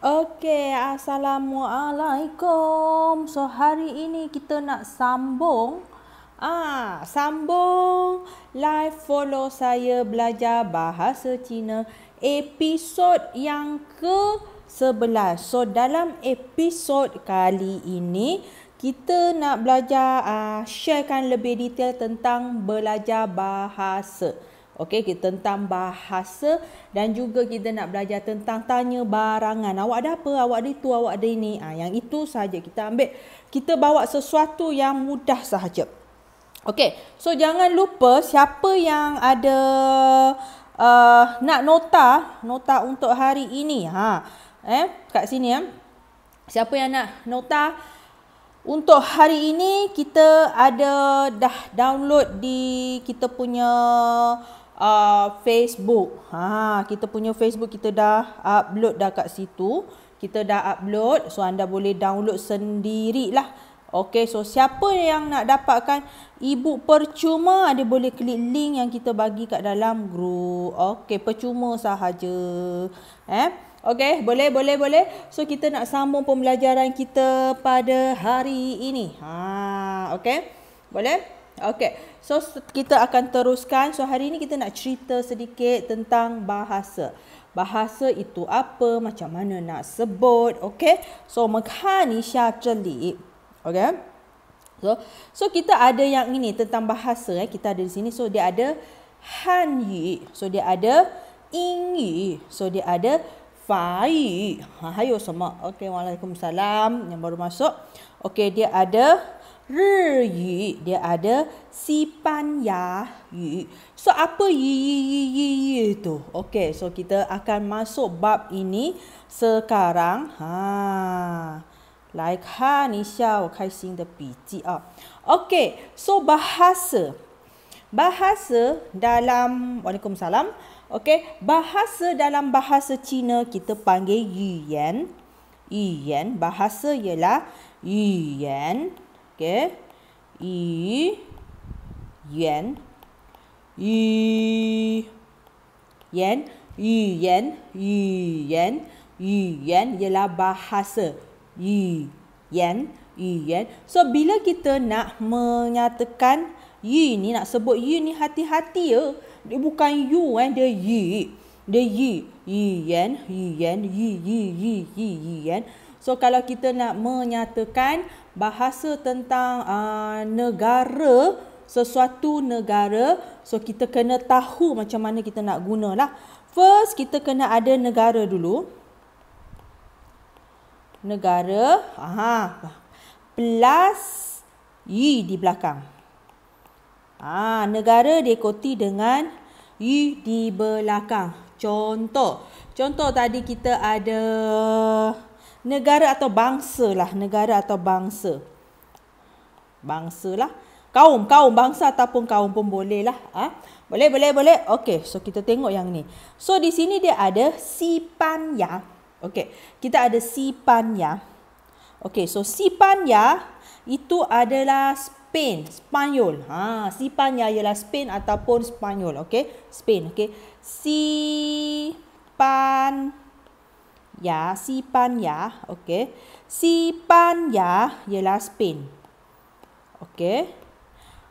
Okey, assalamualaikum. So hari ini kita nak sambung ah sambung live follow saya belajar bahasa Cina episod yang ke-11. So dalam episod kali ini kita nak belajar uh, sharekan lebih detail tentang belajar bahasa. Okey, kita tentang bahasa dan juga kita nak belajar tentang tanya barangan. Awak ada apa? Awak ada itu, awak ada ini. Ah, ha, yang itu sahaja kita ambil. Kita bawa sesuatu yang mudah sahaja. Okey. So jangan lupa siapa yang ada uh, nak nota, nota untuk hari ini. Ha. Eh, kat sini ya. Eh. Siapa yang nak nota untuk hari ini kita ada dah download di kita punya uh, uh, Facebook. Ha, kita punya Facebook kita dah upload dah kat situ. Kita dah upload. So anda boleh download sendiri lah. Okay, so siapa yang nak dapatkan ebook percuma, ada boleh klik link yang kita bagi kat dalam group. okay, percuma sahaja. Eh? okay, boleh, boleh, boleh. So kita nak sambung pembelajaran kita pada hari ini. Ha, okay, Boleh? okay. So kita akan teruskan. So hari ini kita nak cerita sedikit tentang bahasa. Bahasa itu apa, macam mana nak sebut, okay? So, makan isya celik, okay? So, so kita ada yang ini tentang bahasa, eh? kita ada di sini. So, dia ada han yi, so dia ada ing yi, so dia ada fa yi. Ha, hayo semua. Okay, Waalaikumsalam yang baru masuk. Okay, dia ada dia ada si panya yu. So apa yu yu yu yu itu? Okay, so kita akan masuk bab ini sekarang. Ha, lai ha, kan isya, wakai sing de biji ah. Okay, so bahasa. Bahasa dalam, Waalaikumsalam. Okay, bahasa dalam bahasa Cina kita panggil yu yan. Yu yan, bahasa ialah yu Yu yan. 게 이엔 이엔 이엔 이엔 이엔 ialah bahasa iyen iyen so bila kita nak menyatakan yi ni nak sebut yi ni hati-hati ya dia bukan you eh dia yi dia yi iyen iyen yi yi yi yi iyen yi, So kalau kita nak menyatakan bahasa tentang uh, negara sesuatu negara, so kita kena tahu macam mana kita nak guna lah. First kita kena ada negara dulu. Negara, aha. Plus y di belakang. Ah, negara diikuti dengan y di belakang. Contoh, contoh tadi kita ada negara atau bangsa lah negara atau bangsa bangsa lah kaum kaum bangsa ataupun kaum pun boleh lah ha? boleh boleh boleh okey so kita tengok yang ni so di sini dia ada sipan ya okey kita ada sipan ya okey so sipan ya itu adalah Spain Spanyol ha sipan ya ialah Spain ataupun Spanyol okey Spain okey sipan Ya, si pan ya, okey. Si pan ya ialah Spain. Okey.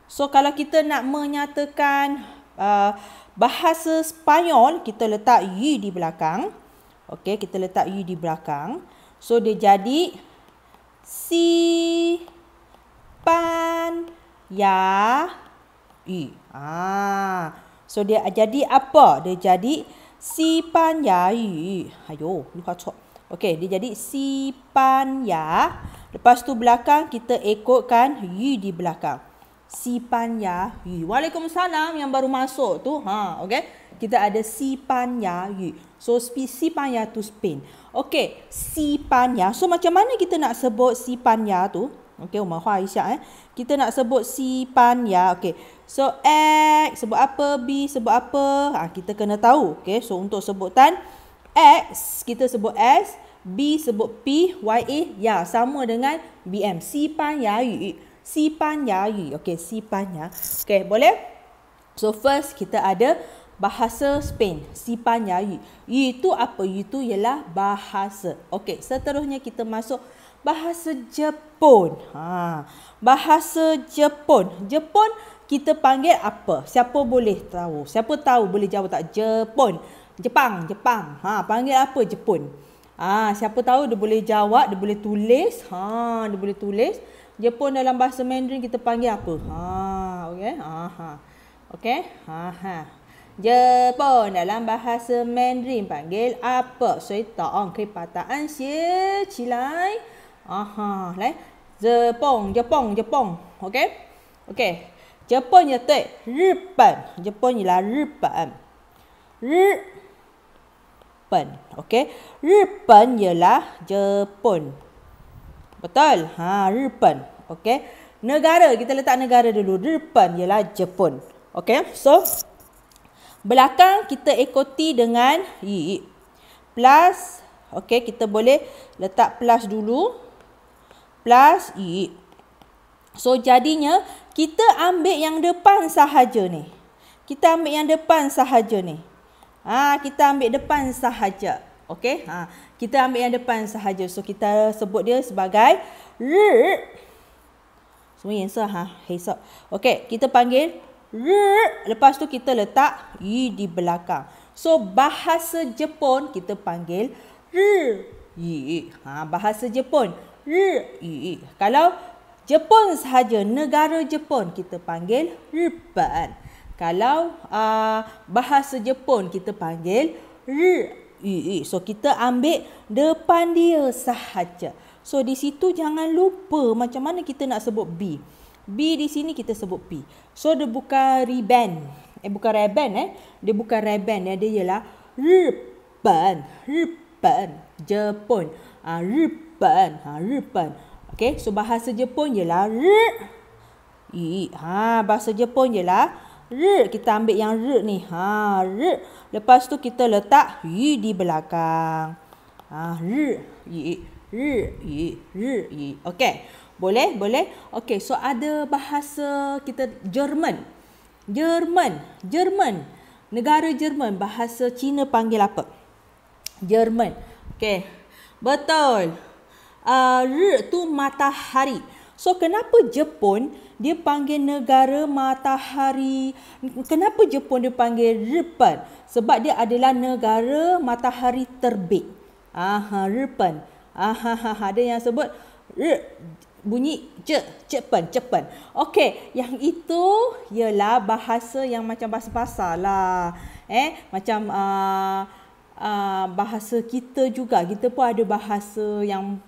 So kalau kita nak menyatakan uh, bahasa Spanyol, kita letak y di belakang. Okey, kita letak y di belakang. So dia jadi si pan ya y. Ah. So dia jadi apa? Dia jadi Ya dia jadi si pan ya. Lepas tu belakang kita ekorkan yu di belakang. Si pan ya yu. Waalaikumsalam yang baru masuk tu. Ha, okay. Kita ada si pan ya yu. So si pan ya tu Spain. Okay, si pan ya. So macam mana kita nak sebut si pan ya tu? Okay, umat khuai isyak eh. Kita nak sebut si pan ya. Okay, So X sebut apa, B sebut apa, ha, kita kena tahu. Okay, so untuk sebutan X, kita sebut S, B sebut P, Y, A, ya sama dengan BM. Sipan ya yu, sipan ya yu. Okay, sipan ya. Okay, boleh? So first kita ada bahasa Spain, sipan ya yu. Yu itu apa? Yu itu ialah bahasa. Okay, seterusnya kita masuk bahasa Jepun. Ha, bahasa Jepun. Jepun kita panggil apa? Siapa boleh tahu? Siapa tahu boleh jawab tak? Jepun. Jepang, Jepang. Ha, panggil apa Jepun? Ah, ha, siapa tahu dia boleh jawab, dia boleh tulis. Ha, dia boleh tulis. Jepun dalam bahasa Mandarin kita panggil apa? Ha, okey. Ha, ha. Okey. Ha, ha. Jepun dalam bahasa Mandarin panggil apa? Sui taong ke pataan xie qi lai. Aha, lai. Jepun, Jepun, Jepun. Okey. Okey. Jepun ya tui. Ripen. Jepun ialah Ripen. Ripen. Okey. Ripen ialah Jepun. Betul. Ha, Ripen. Okey. Negara. Kita letak negara dulu. Ripen ialah Jepun. Okey. So, belakang kita ekoti dengan I. Plus. Okey. Kita boleh letak plus dulu. Plus I. So, jadinya kita ambil yang depan sahaja ni. Kita ambil yang depan sahaja ni. Ha, kita ambil depan sahaja. Okey? Ha, kita ambil yang depan sahaja. So kita sebut dia sebagai r. Semua so, ha, hisap. Okey, kita panggil r. Lepas tu kita letak i di belakang. So bahasa Jepun kita panggil r. Ha, bahasa Jepun r. Kalau Jepun sahaja, negara Jepun kita panggil Ripan. Kalau uh, bahasa Jepun kita panggil R. So kita ambil depan dia sahaja. So di situ jangan lupa macam mana kita nak sebut B. B di sini kita sebut P. So dia bukan riban. Eh bukan reban eh. Dia bukan reban eh. Dia ialah Ripan. Ripan. Jepun. Ha, ah, Ripan. Ha, ah, Ripan. Ripan. Okay, so bahasa Jepun lah. r. I. Ha, bahasa Jepun lah. r. Kita ambil yang r ni. Ha, r. Lepas tu kita letak i di belakang. Ha, r. I. R. I. R. I. Okay, Boleh, boleh. Okay, so ada bahasa kita Jerman. Jerman, Jerman. Negara Jerman bahasa Cina panggil apa? Jerman. Okay, Betul uh, tu matahari. So kenapa Jepun dia panggil negara matahari? Kenapa Jepun dia panggil Ripen? Sebab dia adalah negara matahari terbit. Aha, Ripen. Aha, ada yang sebut R, bunyi je, Jepun, Jepun. Okey, yang itu ialah bahasa yang macam bahasa pasar lah. Eh, macam uh, uh, bahasa kita juga. Kita pun ada bahasa yang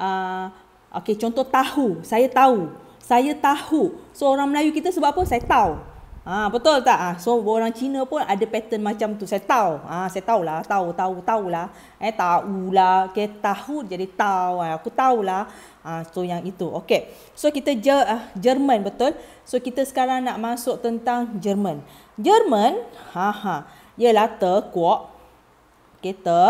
Ah, okay, contoh tahu. Saya tahu. Saya tahu. So, orang Melayu kita sebab apa? Saya tahu. Ha, betul tak? Ha, so, orang Cina pun ada pattern macam tu. Saya tahu. Ha, saya tahu lah Tahu, tahu, tahu lah Eh, tahu lah. Okay, tahu jadi tahu. Ha, aku tahulah. Ha, so, yang itu. Okay. So, kita Jer uh, German, betul? So, kita sekarang nak masuk tentang German. German, ha, ha, ialah te, Okay, te,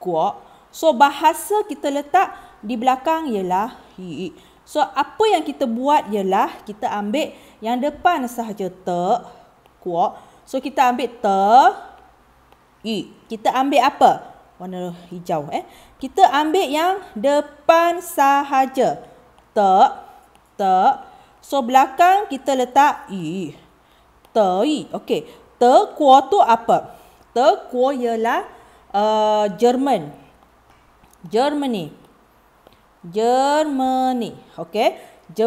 kuok. So bahasa kita letak di belakang ialah he. So apa yang kita buat ialah kita ambil yang depan sahaja te kuok. So kita ambil te i. Kita ambil apa? Warna hijau eh. Kita ambil yang depan sahaja te te. So belakang kita letak i. Te i. Okey. Te kuok tu apa? Te kuok ialah uh, German. Germany. Germany. Okay. Je,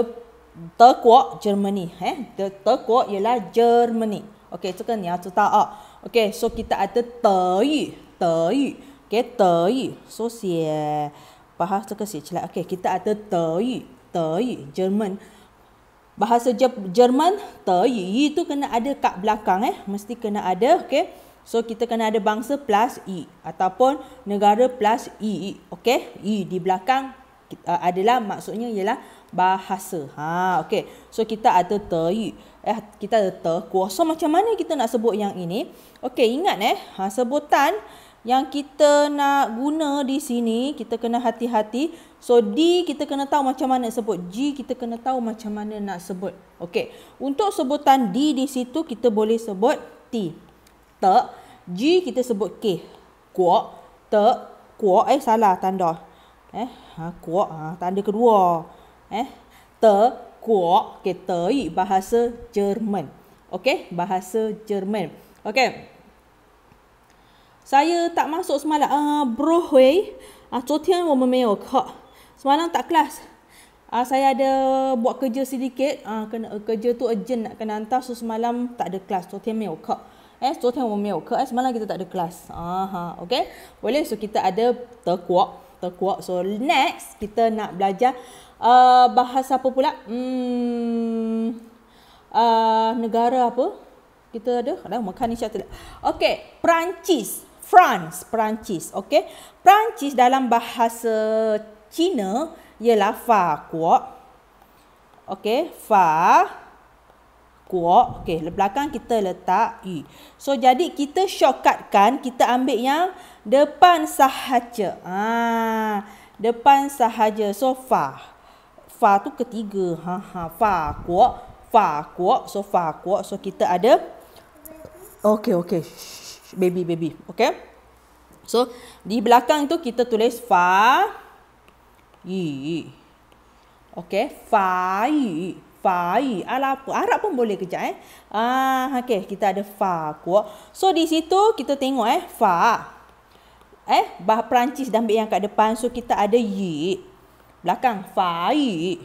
terkua Germany. Eh? Ter, terkua ialah Germany. Okay. So, kan ni aku tahu. Ah. Okay. So, kita ada teri. Teri. Okay. Teri. So, siya. Bahasa ke kan siya celak. Okay. Kita ada teri. Teri. German. Bahasa Jerman, teri. Itu kena ada kat belakang. eh, Mesti kena ada. Okay. So kita kena ada bangsa plus E ataupun negara plus E. okay E di belakang uh, adalah maksudnya ialah bahasa. Ha, okey. So kita ada ter eh kita ada ter. Kuasa macam mana kita nak sebut yang ini? okay ingat eh, ha, sebutan yang kita nak guna di sini kita kena hati-hati. So D kita kena tahu macam mana sebut. G kita kena tahu macam mana nak sebut. okay. Untuk sebutan D di situ kita boleh sebut T. Tek. G kita sebut K. Kuo, Tek. Kuo, Eh, salah tanda. Eh, ha, kuok. Ha, tanda kedua. Eh, tek. Kuok. Okay, teri. Bahasa Jerman. Okay, bahasa Jerman. Okay. Saya tak masuk semalam. Uh, bro, wey. Ah, uh, Cotian, woman, meo. Kok. Ha, semalam tak kelas. Ah, uh, saya ada buat kerja sedikit. Ah, uh, kena, kerja tu urgent nak kena hantar. So, semalam tak ada kelas. Cotian, meo. Eh, so tengok mummy ke? Eh, semalam kita tak ada kelas. Aha, okay. Boleh, so kita ada terkuak. Terkuak. So, next, kita nak belajar uh, bahasa apa pula? Hmm, uh, negara apa? Kita ada? Alah, makan ni syarat Okay, Perancis. France, Perancis. Okay. Perancis dalam bahasa Cina ialah fa kuak. Okay, fa kuok. Okey, belakang kita letak E. So, jadi kita shortcutkan, kita ambil yang depan sahaja. Ah, depan sahaja. So, fa. Fa tu ketiga. Ha, ha, fa kuok. Fa kuok. So, fa kuok. So, kita ada. Okey, okey. Baby, baby. Okey. So, di belakang tu kita tulis fa. E. Okey, fa. E fa'i ala apa Arab pun boleh kejap eh ah okey kita ada fa kuat so di situ kita tengok eh fa eh bah Perancis dah ambil yang kat depan so kita ada yi belakang fa'i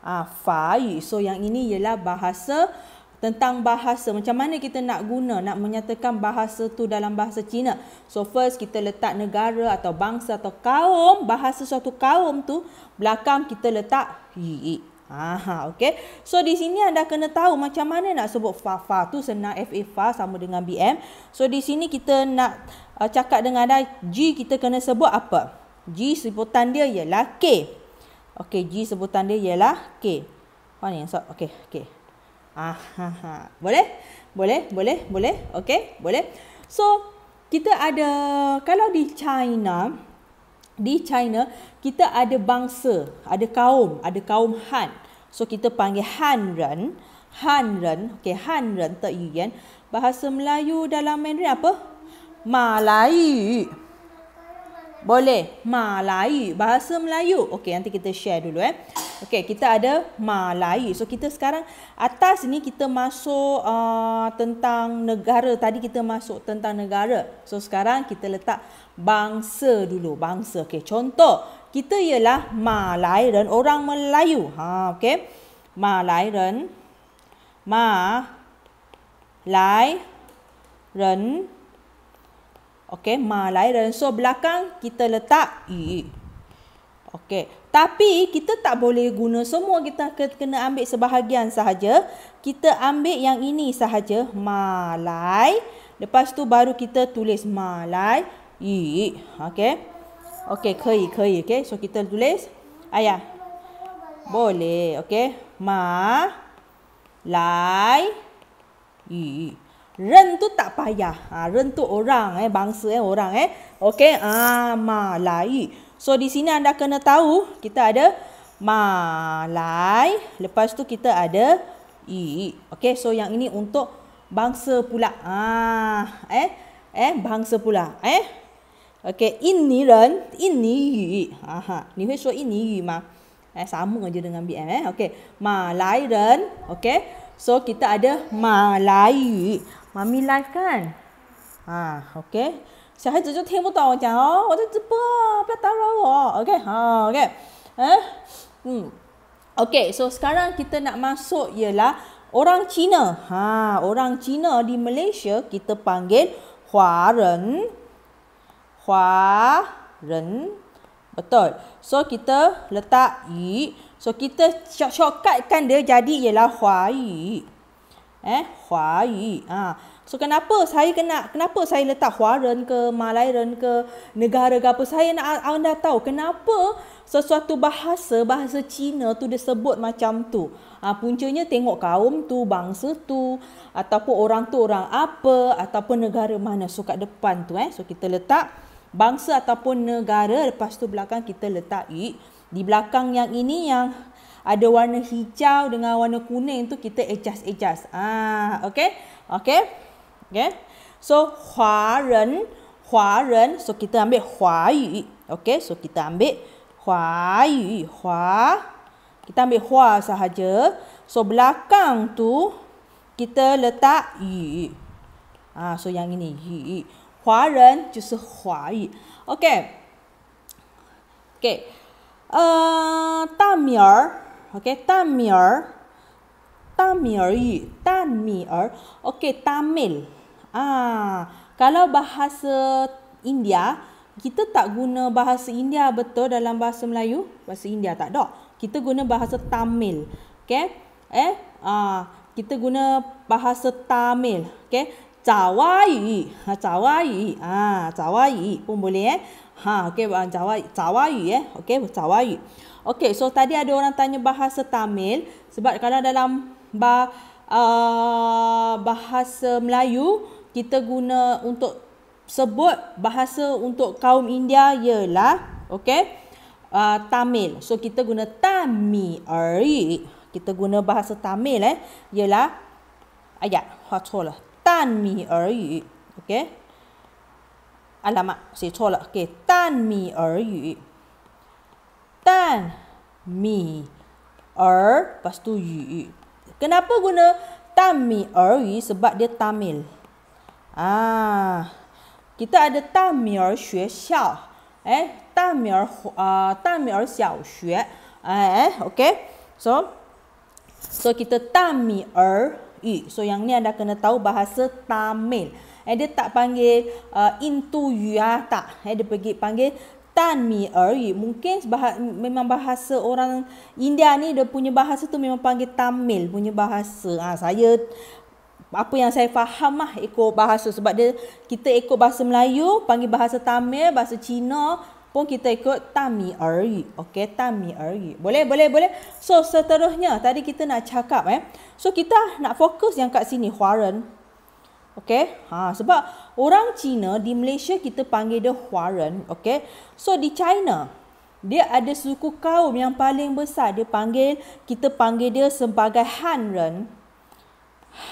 ah fa'i so yang ini ialah bahasa tentang bahasa macam mana kita nak guna nak menyatakan bahasa tu dalam bahasa Cina so first kita letak negara atau bangsa atau kaum bahasa suatu kaum tu belakang kita letak yi Aha, okay. So di sini anda kena tahu macam mana nak sebut fa fa tu senang fa fa sama dengan bm. So di sini kita nak uh, cakap dengan anda g kita kena sebut apa? G sebutan dia ialah k. Okay, g sebutan dia ialah k. Mana yang sok? Okay, okay. Aha, ha. boleh, boleh, boleh, boleh. Okay, boleh. So kita ada kalau di China di China kita ada bangsa, ada kaum, ada kaum Han. So kita panggil Han Ren, Han Ren, okay, Han Ren tak yuan. Bahasa Melayu dalam Mandarin apa? Malai. Boleh, Malai. Bahasa Melayu. Okay, nanti kita share dulu eh. Okey, kita ada Malayu. So kita sekarang atas ni kita masuk uh, tentang negara. Tadi kita masuk tentang negara. So sekarang kita letak bangsa dulu. Bangsa. Okey, contoh kita ialah Malai dan orang Melayu. Ha, okey. Malai dan Ma Lai Ren Okey, Malai dan so belakang kita letak i. Okey. Tapi kita tak boleh guna semua kita kena ambil sebahagian sahaja. Kita ambil yang ini sahaja malai. Lepas tu baru kita tulis malai. I. Okay. Okay. kei kei Okay. So kita tulis ayah. Boleh. Okay. Ma lai i. Ren tu tak payah. Ha, ren tu orang eh, bangsa eh orang eh. Okay. ah malai. So di sini anda kena tahu kita ada malai, lepas tu kita ada i. Okay, so yang ini untuk bangsa pula. Ah, eh eh bangsa pula, eh. okay, ini dan ini yi. Aha, ni hui shuo ini yi Eh sama aja dengan BM eh. Okey, malai ren, okey. So kita ada malai. Mami live kan? Ah, okey. So sekarang kita nak masuk ialah orang Cina, ha, orang Cina di Malaysia kita panggil So kita letak i，so kita shortcut kan dia jadi ialah 华语，哎、欸，华语，啊。So kenapa saya kena kenapa saya letak Huaren ke Malayren ke negara ke apa saya nak anda tahu kenapa sesuatu bahasa bahasa Cina tu disebut macam tu. Ha, puncanya tengok kaum tu, bangsa tu ataupun orang tu orang apa ataupun negara mana so kat depan tu eh. So kita letak bangsa ataupun negara lepas tu belakang kita letak i di belakang yang ini yang ada warna hijau dengan warna kuning tu kita adjust adjust. Ah, okey. Okey. Okay. So, Hua Ren. Hua Ren. So, kita ambil Hua Yu. Okay. So, kita ambil Hua Yu. Hua. Kita ambil Hua sahaja. So, belakang tu kita letak Yu. Ah, so, yang ini Yu. Hua Ren just Hua Yu. Okay. Okay. Uh, tamir. Okay. Tamir. Tamir Yu. Tamir. Okay. Tamil. Ah, kalau bahasa India, kita tak guna bahasa India betul dalam bahasa Melayu, bahasa India tak dok Kita guna bahasa Tamil. okay Eh, ah, kita guna bahasa Tamil. okay Cawai, ha cawai, ha cawai pun boleh eh. Ha okay bahasa cawai, cawai eh. Okey, cawai. Okey, so tadi ada orang tanya bahasa Tamil sebab kalau dalam bah, uh, bahasa Melayu kita guna untuk sebut bahasa untuk kaum India ialah okey uh, Tamil. So kita guna Tamil-ari. Kita guna bahasa Tamil eh ialah ayat hatola Tamil-ari. Okey. Alamak, saya salah. Okey, Tamil-ari. Tan mi er pastu yu. Kenapa guna Tamil-ari sebab dia Tamil. Ah, kita ada Tamir 学校，哎，Tamir 啊，Tamir 小学，哎，OK，so，so、okay? so kita Tamir i so yang ni anda kena tahu bahasa Tamil. Eh, dia tak panggil uh, ah, into you ya, tak. Eh, dia pergi panggil Tanmi Ari. Mungkin bahas, memang bahasa orang India ni, dia punya bahasa tu memang panggil Tamil punya bahasa. ha, saya apa yang saya faham lah ikut bahasa sebab dia kita ikut bahasa Melayu panggil bahasa Tamil bahasa Cina pun kita ikut tami ari okey tami ari boleh boleh boleh so seterusnya tadi kita nak cakap eh so kita nak fokus yang kat sini huaren okey ha sebab orang Cina di Malaysia kita panggil dia huaren okey so di China dia ada suku kaum yang paling besar dia panggil kita panggil dia sebagai hanren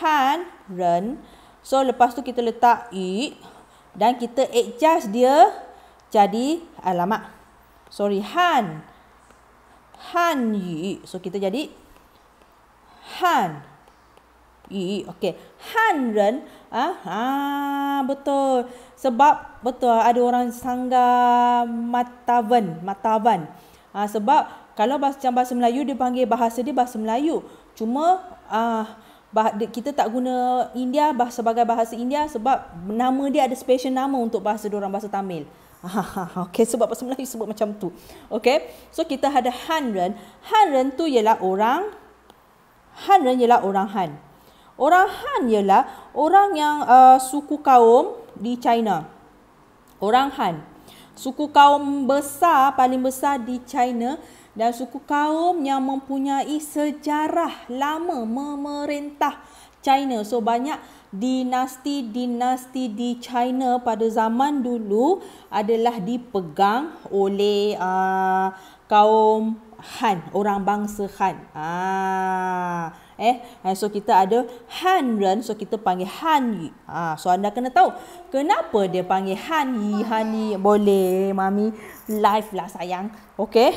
han ren so lepas tu kita letak i dan kita adjust dia jadi alamat sorry han han yi so kita jadi han yi okey han ren ah ah, betul sebab betul ada orang sangga matavan matavan ah, sebab kalau macam bahasa Melayu dia panggil bahasa dia bahasa Melayu cuma ah bah, kita tak guna India bah, sebagai bahasa India sebab nama dia ada special nama untuk bahasa orang bahasa Tamil. okay, sebab bahasa Melayu sebut macam tu. Okay, so kita ada Hanren. Hanren tu ialah orang, Hanren ialah orang Han. Orang Han ialah orang yang uh, suku kaum di China. Orang Han. Suku kaum besar, paling besar di China dan suku kaum yang mempunyai sejarah lama memerintah China. So banyak dinasti-dinasti di China pada zaman dulu adalah dipegang oleh uh, kaum Han, orang bangsa Han. Ah eh, eh so kita ada Han Ren so kita panggil Han Yi. Ha, ah, so anda kena tahu kenapa dia panggil Han Yi, Han Yi. Boleh mami live lah sayang. okay?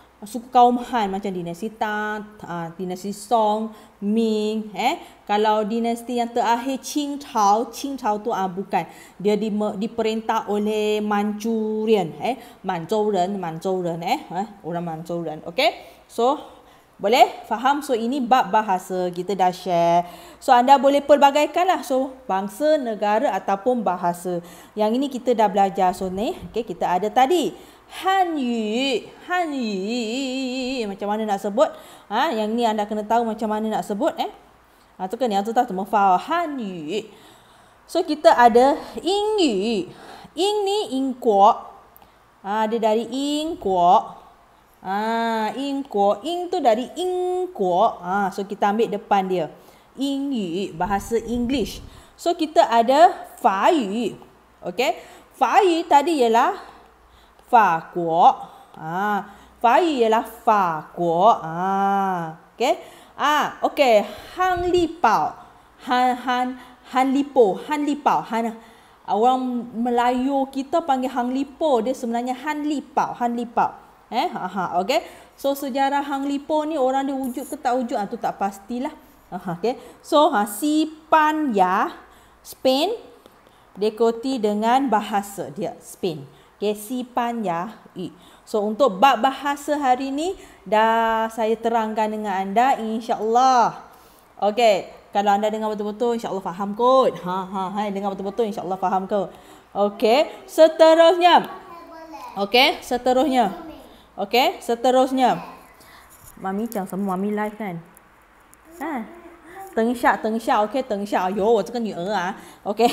suku kaum Han macam dinasti Tang, uh, dinasti Song, Ming, eh. Kalau dinasti yang terakhir Qing Chao, Qing Chao tu ah uh, bukan. Dia di, diperintah oleh Manchurian, eh. Manchurian, Manchurian, eh. eh. Orang Manchurian, okay. So, boleh faham? So, ini bab bahasa kita dah share. So, anda boleh pelbagaikan lah. So, bangsa, negara ataupun bahasa. Yang ini kita dah belajar. So, ni, okay, kita ada tadi. Han Yu, macam mana nak sebut? Ha, yang ni anda kena tahu macam mana nak sebut eh. Ha, tu kan yang tu tahu tu mufaw, Han So kita ada Ying Ing ni Ying Kuo. Ha, dia dari Ying Kuo. Ha, Ying Kuo, tu dari Ying Kuo. Ha, so kita ambil depan dia. Ying bahasa English. So kita ada Fa Okay. Fa tadi ialah 法国啊，法语也啦，法国啊，OK 啊，OK，汉利堡，汉汉汉利堡，汉利堡，汉。Orang Melayu kita panggil Hang Lipo dia sebenarnya Han Lipau, Han Lipau. Eh, ha ha, okey. So sejarah Hang Lipo ni orang dia wujud ke tak wujud ah tu tak pastilah. Ha ha, okey. So ha Sipanya Spain dekoti dengan bahasa dia Spain okay, Sipan ya So untuk bab bahasa hari ni dah saya terangkan dengan anda insya-Allah. Okey, kalau anda dengar betul-betul insya-Allah faham kot. Ha ha ha dengar betul-betul insya-Allah faham kot. Okey, seterusnya. Okey, seterusnya. Okey, seterusnya. Mami jangan sama mami live kan. Ha. Tengsha, tengsha, okey, tengsha. Ayo, 我这个女儿啊. Kan eh, ah. Okey.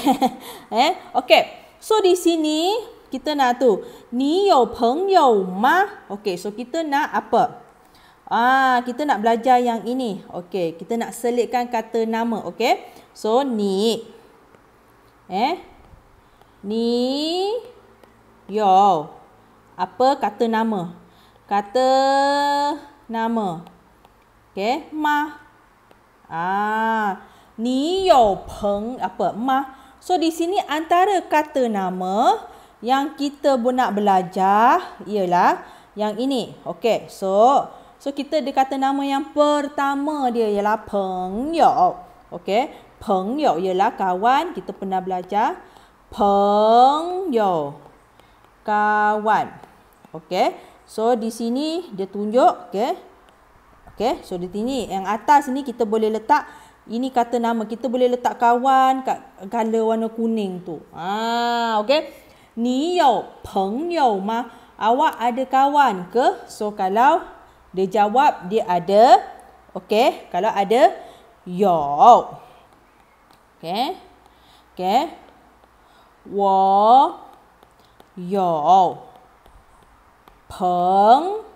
eh, okey. So di sini kita nak tu ni you peng you ma okey so kita nak apa ah kita nak belajar yang ini okey kita nak selitkan kata nama okey so ni eh ni you apa kata nama kata nama okey ma ah ni you peng apa ma so di sini antara kata nama yang kita nak belajar ialah yang ini. Okey. So, so kita dia kata nama yang pertama dia ialah peng yok. Okey. Peng yok ialah kawan. Kita pernah belajar peng yok. Kawan. Okey. So, di sini dia tunjuk. Okey. Okey. So, di sini yang atas ni kita boleh letak ini kata nama. Kita boleh letak kawan kat color warna kuning tu. Ah, Okey ni yau peng yau ma awak ada kawan ke so kalau dia jawab dia ada okey kalau ada yau okey okey wo yau peng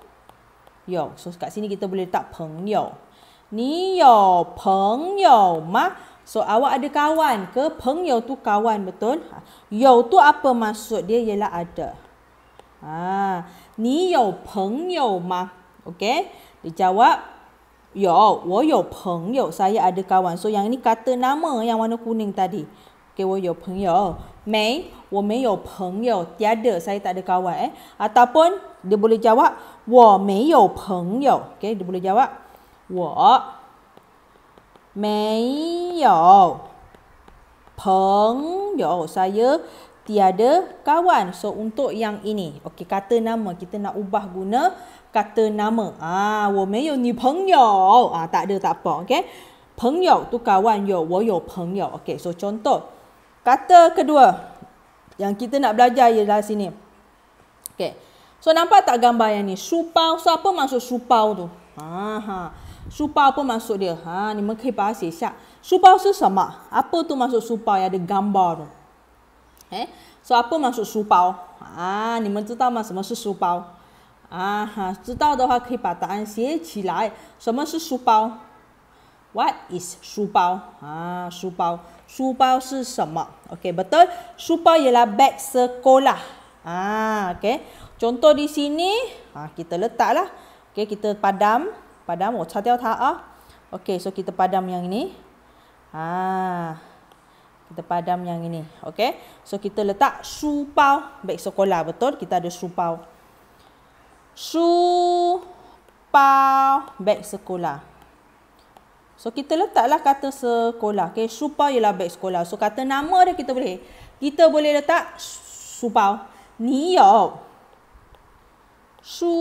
yau so kat sini kita boleh letak peng yau ni yau peng yau ma So awak ada kawan ke? Peng yau tu kawan betul? Ha. Yau tu apa maksud dia? Ialah ada. Ha, ni yau peng yau ma? Okay. Dia jawab. wo yau peng yau. Saya ada kawan. So yang ini kata nama yang warna kuning tadi. Okay, wo yau peng yau. Mei, wo mei yau peng yau. Tiada, saya tak ada kawan eh. Ataupun dia boleh jawab. Wo mei yau peng yau. Okay, dia boleh jawab. Wo. 没有朋友 saya tiada kawan so untuk yang ini okey kata nama kita nak ubah guna kata nama ah wo mei you ni ah tak ada tak apa okey peng tu kawan yo wo you peng you okey so contoh kata kedua yang kita nak belajar dari sini okey so nampak tak gambar yang ni supau so apa maksud supau tu Ha ha. Supa apa maksud dia? Ha ni mengkhai bahasa syak. Supa tu sama. Apa tu maksud supa yang ada gambar tu? Eh? So apa maksud supa? Ha ni mengetahu mah sama su supa. Ha ha, tahu dah kan kita baca an sie qi lai. Sama su supa. What is 书包啊？书包，书包是什么？OK，不对，书包也来 ha, bag sekolah 啊。OK，contoh ha, di sini 啊，kita ha, letaklah。Okey, kita padam. Padam. Oh, cahaya tak ah. Okey, so kita padam yang ini. Ah, Kita padam yang ini. Okey. So kita letak supau, pau baik sekolah betul? Kita ada supau. Supau Su baik sekolah. So kita letaklah kata sekolah. Okey, supau ialah baik sekolah. So kata nama dia kita boleh. Kita boleh letak supau. Niyo. Su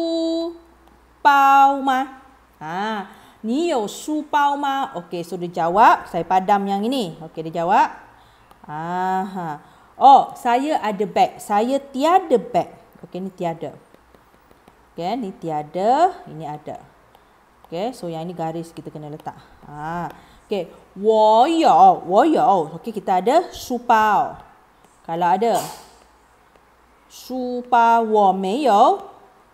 ni 包吗？啊，你有书包吗？Okay, so dia jawab, saya padam yang ini. Okey, dia jawab. Ah, oh, saya ada bag. Saya tiada bag. Okey, ni tiada. Okay, ni tiada. Ini ada. Okay, so yang ini garis kita kena letak. Ah, ha. okay. Okey, kita ada Kalau ada wo 书包，我没有。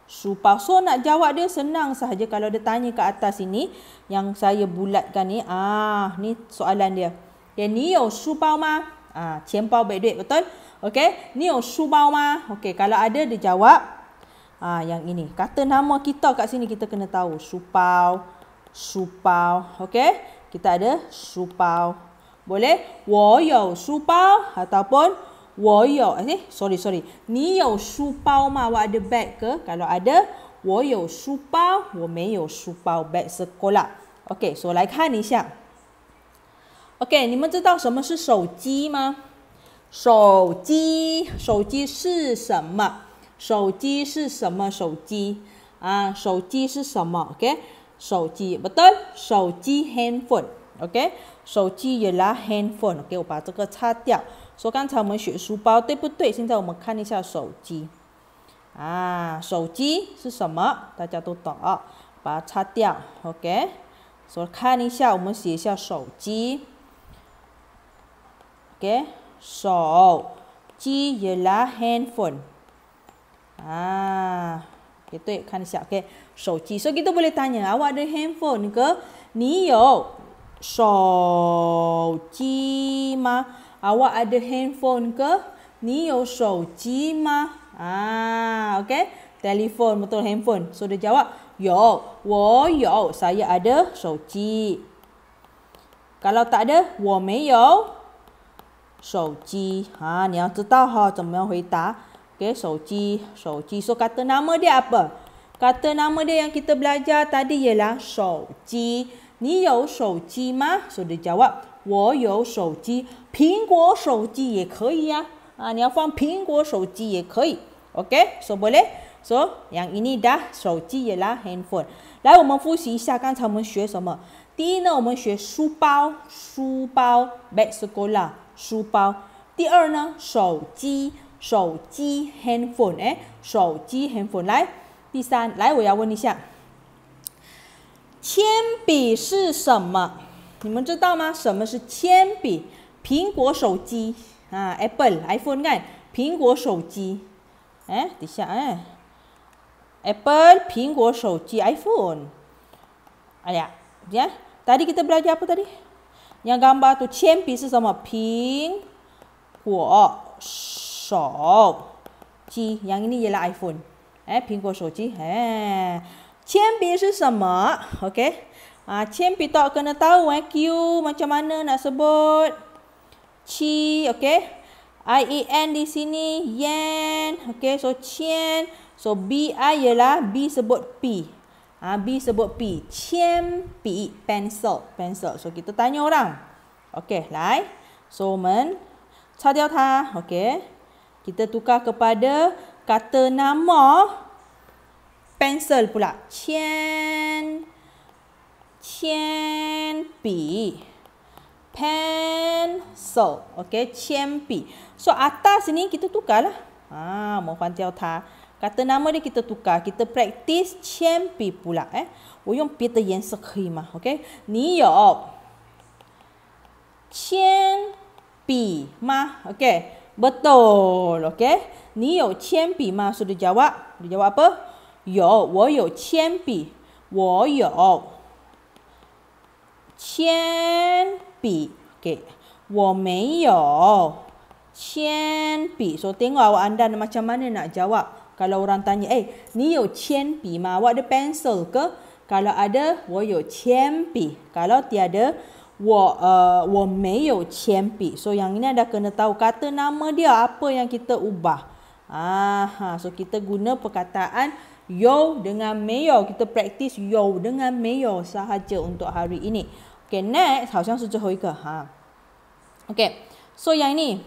Supah. So nak jawab dia senang sahaja kalau dia tanya ke atas ini yang saya bulatkan ni. Ah, ni soalan dia. Dia ni yo supau ma? Ah, tiempau baik duit betul? Okey, ni yo supau ma? Okey, kalau ada dia jawab ah yang ini. Kata nama kita kat sini kita kena tahu supau supau. Okey, kita ada supau. Boleh? Wo yo supau ataupun 我有哎，sorry sorry，你有书包吗？我的 bag，看到 ade。我有书包，我没有书包，bag 是过了。OK，所来看一下。OK，你们知道什么是手机吗？手机，手机是什么？手机是什么手机？啊，手机是什么？OK，手机不对，手机 handphone。OK，手机也拿 handphone。OK，我把这个擦掉。说刚才我们学书包对不对？现在我们看一下手机，啊，手机是什么？大家都懂啊，把它擦掉，OK。说看一下，我们写一下手机，OK，手机也拿 handphone，啊。Okay, 对，看一下，OK，手机，所以都不能单人啊。我的 handphone，哥，你有手机吗？Awak ada handphone ke? Ni you show ji ma? Ah, okey. Telefon betul handphone. So dia jawab, "Yo, wo yo, saya ada show ji." Kalau tak ada, "Wo me yo. Show ji. Ha, ni yang tahu ha, macam mana hui ta? Okey, show ji, show ji. So kata nama dia apa? Kata nama dia yang kita belajar tadi ialah show ji. Ni you show ji ma? So dia jawab, 我有手机，苹果手机也可以呀。啊，你要放苹果手机也可以。OK，说不嘞，说 l a n g ini dah 手机也啦，handphone。来，我们复习一下刚才我们学什么？第一呢，我们学书包，书包 bag s c o o l a 书包。第二呢，手机，手机 handphone 哎，手机 handphone。来，第三，来我要问一下，铅笔是什么？你们知道吗？什么是铅笔？苹果手机啊，Apple iPhone 看苹果手机，哎，底下哎，Apple 苹果手机 iPhone，哎呀，呀，tadi kita belajar apa tadi？yang gambar tu cem pi sama ping kuo shou ji yang ini ialah iphone eh ping kuo shou ji eh cem pi sama okey Ha, Chen Pitok kena tahu eh, Q macam mana nak sebut. Chi, okay. I-E-N di sini, Yen. Okay, so Chen. So, B-I ialah, B sebut P. Ha, B sebut P. Chen P, pencil. Pencil. So, kita tanya orang. Okay, lai. So, men. Cha dia ta. Okay. Kita tukar kepada kata nama pencil pula. Chen. Chen. Pencil, 铅笔，pencil。OK，铅笔。So atas ni kita tukar lah, ah, ha, mau fantiau ta. Kata nama dia kita tukar. Kita Pula, Eh. saya guna pita yang sekhima. Okay, Ni ada okay, okay. betul, saya yuk. 铅笔吗？OK，betul。OK，你有铅笔吗？说的 jawab，jawab apa？有，我有铅笔，我有。铅笔给我没有铅笔，说、so, tengok anda macam mana nak jawab. Kalau orang tanya, eh, ni ada pencil ke? Kalau ada, wo yo cian Kalau tiada, wo uh, wo mei yo So yang ini ada kena tahu kata nama dia apa yang kita ubah. Ah, so kita guna perkataan yo dengan mei Kita practice yo dengan mei sahaja untuk hari ini. next 好像是最后一个哈，OK，所以呢，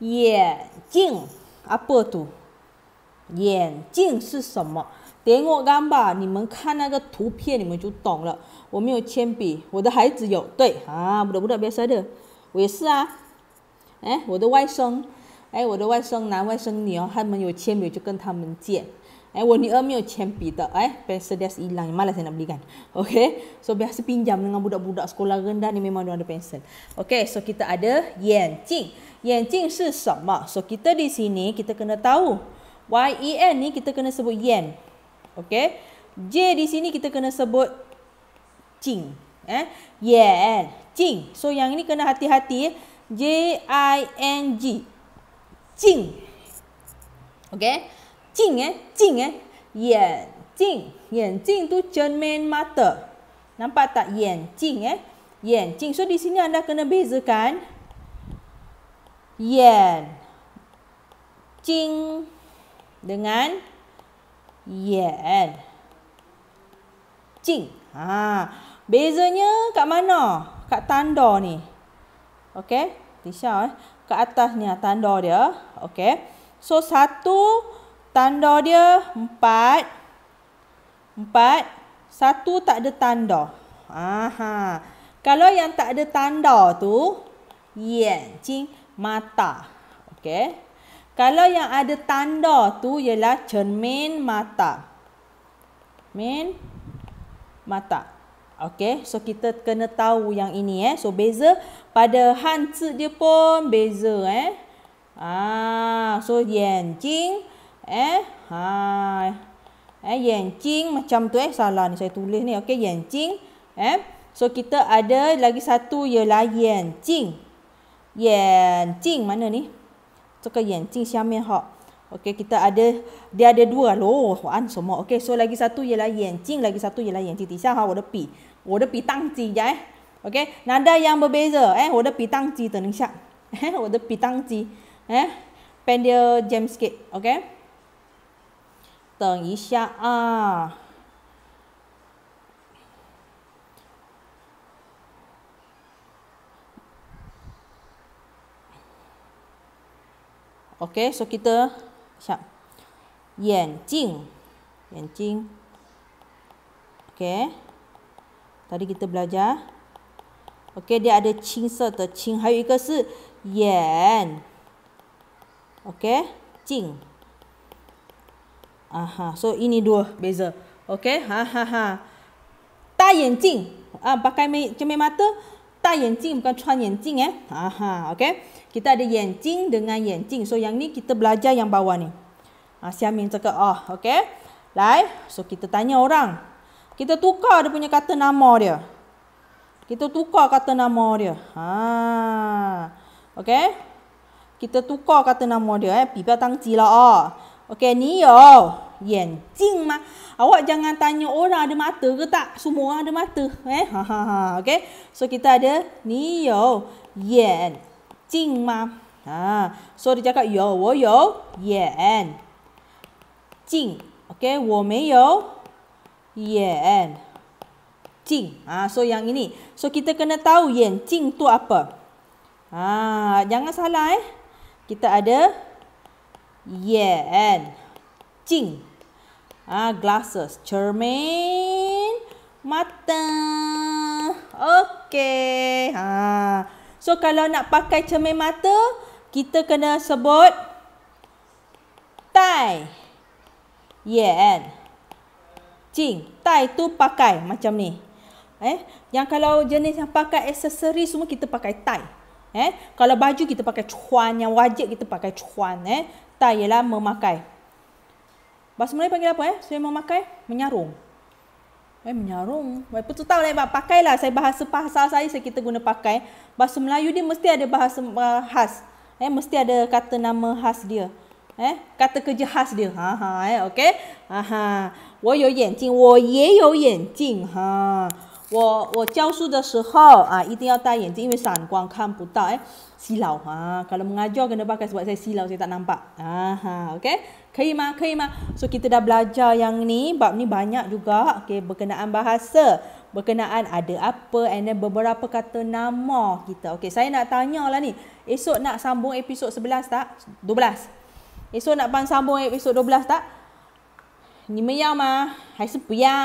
眼镜啊，百度，眼镜是什么？点我干吧，你们看那个图片，你们就懂了。我没有铅笔，我的孩子有，对啊，不得不得，别摔了。我也是啊，哎，我的外甥，哎，我的外甥男外甥女哦，他们有铅笔，就跟他们借。Eh, Warni Ermio champion tak eh. Pensedias hilang. Malas saya nak belikan. Okay. So, biasa pinjam dengan budak-budak sekolah rendah ni memang ada pensel. Okay. So, kita ada Yan Qing. Yan Qing si sama. So, kita di sini kita kena tahu. Y-E-N ni kita kena sebut Yan. Okay. J di sini kita kena sebut Qing. Eh. Yan. Qing. So, yang ini kena hati-hati. Eh. J-I-N-G. Qing. Okay. Jing Jing Jing, Jing, eh, eh, 镜诶，镜诶，眼镜，眼镜都 cermin Nampak tak yen jing eh? Yen jing. So di sini anda kena bezakan yen jing dengan yen jing. Ha, bezanya kat mana? Kat tanda ni. Okey. Tisha eh. Kat atas ni tanda dia. Okey. So satu tanda dia empat empat satu tak ada tanda. Aha. Kalau yang tak ada tanda tu yan, cing, mata. Okey. Kalau yang ada tanda tu ialah cermin mata. Cermin mata. Okey, so kita kena tahu yang ini eh. So beza pada hanzi dia pun beza eh. Ah, so yan, cing, eh ha eh yang cing macam tu eh salah ni saya tulis ni okey cing eh so kita ada lagi satu cing yancing cing mana ni so ke kan yancing siamen ha okey kita ada dia ada dua loh an semua okey so lagi satu ialah cing lagi satu ialah yancing tisa ha wo de pi wo de pi tang ji ya eh okey nada yang berbeza eh wo de pi tang ji teng xia eh wo de pi tang ji eh pen jam sikit okey 等一下啊。Okay, ah. so kita siap. Yan Jing. Okay. Tadi kita belajar. Okay, dia ada Qing serta Qing. Hari ke si Yan. Okay. Jing. Aha, so ini dua beza. Okey, ha ha ha. Ta yan Ah, ha, pakai mai cermin mata. Ta yan jing bukan chuan yan eh. Aha, okey. Kita ada yan dengan yan So yang ni kita belajar yang bawah ni. Ah, ha, Xiamin cakap, "Ah, okey. Lai, so kita tanya orang. Kita tukar dia punya kata nama dia. Kita tukar kata nama dia. Ha. Okey. Kita tukar kata nama dia eh. Pi pa tang ji la ah. Okey, ni yo yen jing mah. Awak jangan tanya orang ada mata ke tak. Semua ada mata. Eh, ha ha ha. Okay. So kita ada ni yo yen jing mah. Ha. So dia cakap yo wo yo yen jing. Okay. Wo me yo yen jing. Ha. So yang ini. So kita kena tahu yen jing tu apa. Ha. Jangan salah eh. Kita ada yen jing. Ah, glasses, cermin, mata. Okey. Ha. So kalau nak pakai cermin mata, kita kena sebut tai. Yeah. Cing, tai tu pakai macam ni. Eh, yang kalau jenis yang pakai aksesori semua kita pakai tai. Eh, kalau baju kita pakai cuan, yang wajib kita pakai cuan eh. Tai ialah memakai. Bahasa Melayu panggil apa eh? Saya mau pakai eh? menyarung. Eh menyarung. Wei betul tahu lah, pakai lah saya bahasa bahasa saya, saya kita guna pakai. Bahasa Melayu dia mesti ada bahasa uh, khas. Eh mesti ada kata nama khas dia. Eh kata kerja khas dia. Ha ha eh okey. Ha ha. Wo you yan wo ye you yan jing. Ha. 我我教书的时候啊，一定要戴眼镜，因为散光看不到。哎，silau ah, kan eh? ha, mengajar kena pakai sebab saya silau saya tak nampak. 啊哈，OK。Ha, ha, ke ima, ke ima. So kita dah belajar yang ni, bab ni banyak juga. Okey, berkenaan bahasa, berkenaan ada apa and then beberapa kata nama kita. Okey, saya nak tanya tanyalah ni. Esok nak sambung episod 11 tak? 12. Esok nak pan sambung episod 12 tak? Ni meyang mah. Hai sepia.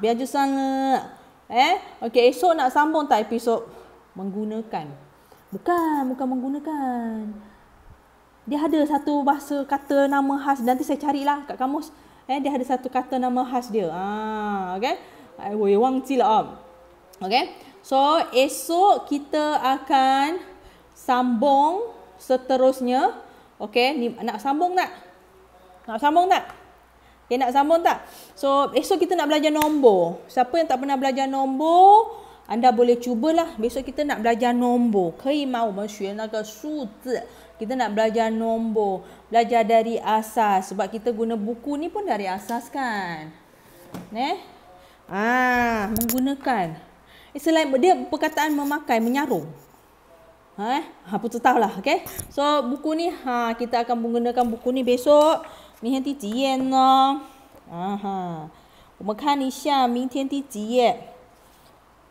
Biar je sangat. Eh? Okey, esok nak sambung tak episod menggunakan? Bukan, bukan menggunakan dia ada satu bahasa kata nama khas nanti saya carilah kat kamus eh dia ada satu kata nama khas dia ha okey eh, wei wang ji la om okey so esok kita akan sambung seterusnya okey ni nak sambung tak nak sambung tak Okay, eh, nak sambung tak? So, esok kita nak belajar nombor. Siapa yang tak pernah belajar nombor, anda boleh cubalah. Besok kita nak belajar nombor. Kei mau men xue na ge shu kita nak belajar nombor, belajar dari asas sebab kita guna buku ni pun dari asas kan. Neh. Ah, menggunakan. Eh, selain dia perkataan memakai menyarung. Ha, eh? ha pun tahulah, okey. So buku ni ha kita akan menggunakan buku ni besok. Minggu ti jian no. Aha. Kita kan isya minggu ti jian.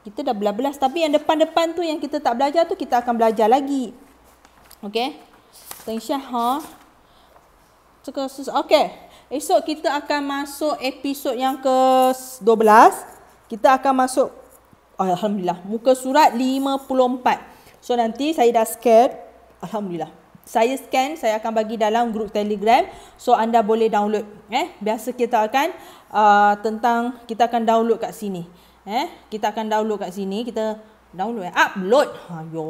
Kita dah belas-belas tapi yang depan-depan tu yang kita tak belajar tu kita akan belajar lagi. Okey. 等一下哈，这个是 OK。Esok kita akan masuk episod yang ke-12. Kita akan masuk oh, alhamdulillah muka surat 54. So nanti saya dah scan alhamdulillah. Saya scan, saya akan bagi dalam grup Telegram. So anda boleh download eh. Biasa kita akan uh, tentang kita akan download kat sini. Eh, kita akan download kat sini. Kita download upload. Ha, yo.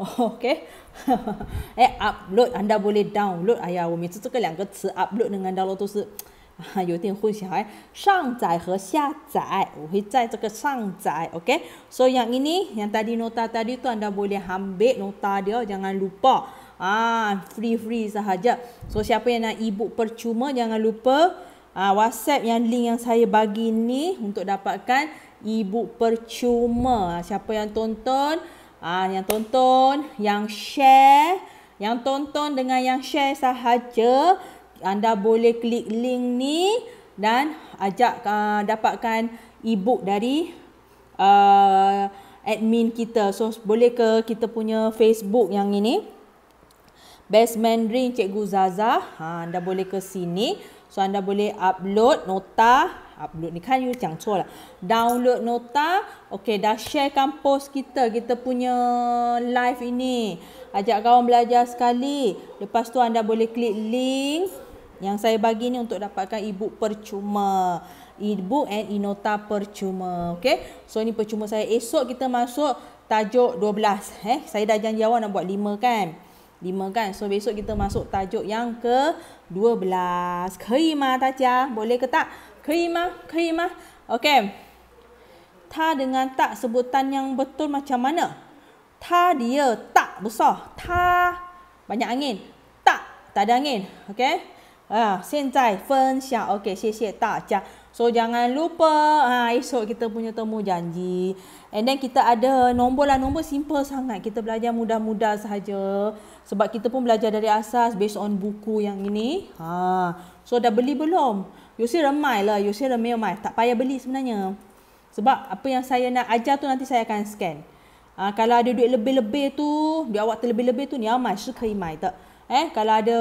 Okay. eh, upload. Anda boleh download. Ayah, saya mesti cakap dua kata. Upload dengan download itu. Ha, ada yang 混淆. Eh. 上载和下载。我会在这个上载。Okay. So, yang ini, yang tadi nota tadi tu anda boleh ambil nota dia. Jangan lupa. Ah, free-free sahaja. So, siapa yang nak e-book percuma, jangan lupa. Ah, WhatsApp yang link yang saya bagi ni untuk dapatkan Ibu percuma. Siapa yang tonton, ah yang tonton, yang share, yang tonton dengan yang share sahaja, anda boleh klik link ni dan ajak uh, dapatkan ebook dari uh, admin kita. So boleh ke kita punya Facebook yang ini? Best Mandarin Cikgu Zaza. Ha, ah, anda boleh ke sini. So anda boleh upload nota upload ni kan you jangan 错 lah download nota okay. dah sharekan post kita kita punya live ini ajak kawan belajar sekali lepas tu anda boleh klik link yang saya bagi ni untuk dapatkan ebook percuma ebook and e-nota percuma okay? so ni percuma saya esok kita masuk tajuk 12 eh saya dah janji awak nak buat 5 kan 5 kan so besok kita masuk tajuk yang ke 12 kerima taja boleh ke tak 可以吗？可以吗？OK。他跟他，sebutan yang betul macam mana？他 dia tak besar，他 banyak angin。Tak ada angin. Okay. Ha, uh, senzai. Fen siang. Okay. Sia sia tak. Cia. So jangan lupa. Ha, uh, esok kita punya temu janji. And then kita ada nombor lah. Nombor simple sangat. Kita belajar mudah-mudah sahaja. Sebab kita pun belajar dari asas. Based on buku yang ini. Ha. Uh, so dah beli belum? Belum. 有些人买了，有些人没有买，tak lah, payah beli sebenarnya. Sebab apa yang saya nak ajar tu nanti saya akan scan. Ah kalau ada duit lebih-lebih tu, dia awak terlebih-lebih tu ni awak masih sekali mai tak. Eh kalau ada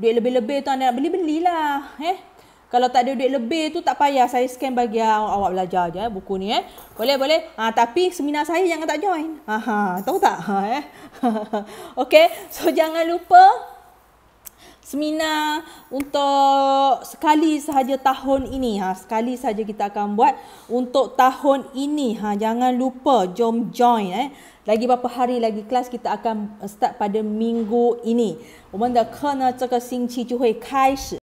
duit lebih-lebih tu anda beli beli lah. eh. Kalau tak ada duit lebih tu tak payah saya scan bagi awak, awak belajar aja eh, buku ni eh. Boleh boleh. Ah tapi seminar saya yang tak join. Ha tahu tak? Ha, eh. okay, so jangan lupa seminar untuk sekali sahaja tahun ini ha sekali sahaja kita akan buat untuk tahun ini ha jangan lupa jom join eh lagi berapa hari lagi kelas kita akan eh, start pada minggu ini. 我们的课呢这个星期就会开始